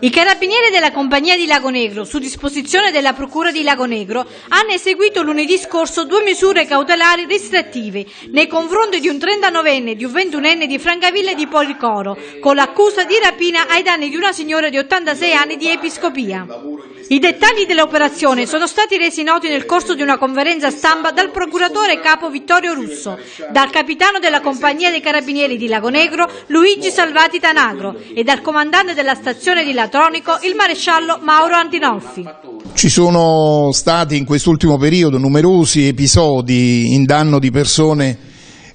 I carabinieri della compagnia di Lago Negro, su disposizione della procura di Lago Negro, hanno eseguito lunedì scorso due misure cautelari restrittive nei confronti di un 39enne e di un 21enne di Francavilla di Policoro, con l'accusa di rapina ai danni di una signora di 86 anni di Episcopia. I dettagli dell'operazione sono stati resi noti nel corso di una conferenza stampa dal procuratore capo Vittorio Russo, dal capitano della compagnia dei carabinieri di Lago Negro Luigi Salvati Tanagro e dal comandante della stazione di Lago teatronico il maresciallo Mauro Antinolfi. Ci sono stati in quest'ultimo periodo numerosi episodi in danno di persone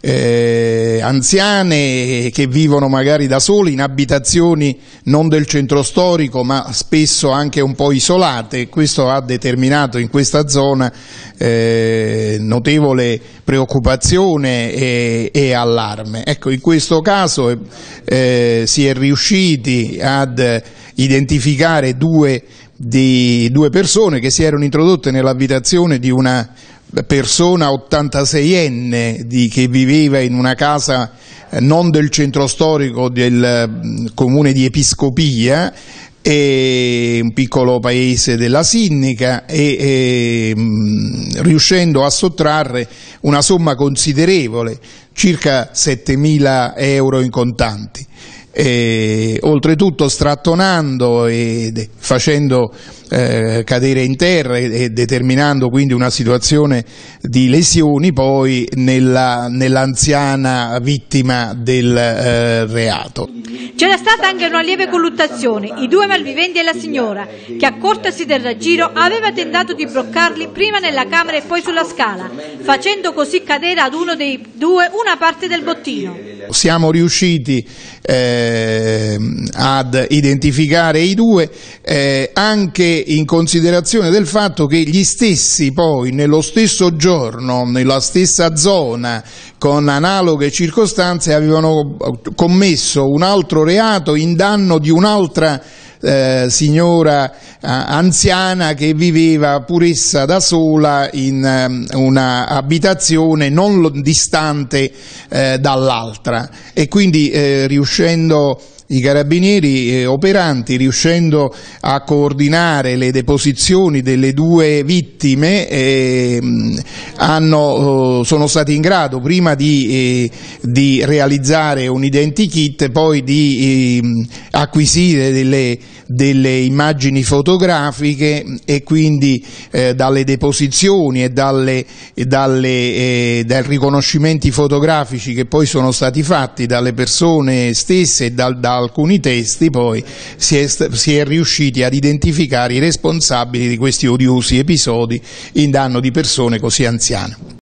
eh, anziane che vivono magari da sole in abitazioni non del centro storico ma spesso anche un po' isolate. Questo ha determinato in questa zona eh, notevole preoccupazione e, e, allarme. Ecco, in questo caso eh, si è riusciti ad identificare due, di, due persone che si erano introdotte nell'abitazione di una persona 86enne di, che viveva in una casa eh, non del centro storico del mm, comune di Episcopia e un piccolo paese della Sinnica e, e mm, riuscendo a sottrarre una somma considerevole, circa 7.000 euro in contanti e, oltretutto strattonando e facendo eh, cadere in terra e, determinando quindi una situazione di lesioni poi nella, nell'anziana vittima del eh, reato. C'era stata anche una lieve colluttazione, i due malviventi e la signora, che accortasi del raggiro aveva tentato di bloccarli prima nella camera e poi sulla scala, facendo così cadere ad uno dei due una parte del bottino siamo riusciti eh, ad identificare i due eh, anche in considerazione del fatto che gli stessi poi nello stesso giorno, nella stessa zona, con analoghe circostanze avevano commesso un altro reato in danno di un'altra eh, signora eh, anziana che viveva puressa da sola in eh, una abitazione non distante eh, dall'altra e quindi eh, riuscendo i carabinieri operanti, riuscendo a coordinare le deposizioni delle due vittime, eh, hanno, oh, sono stati in grado prima di, eh, di realizzare un identikit, poi di eh, acquisire delle delle immagini fotografiche e quindi eh, dalle deposizioni e, dalle, e dalle, eh, dai riconoscimenti fotografici che poi sono stati fatti dalle persone stesse e dal, da alcuni testi poi si è, si è riusciti ad identificare i responsabili di questi odiosi episodi in danno di persone così anziane.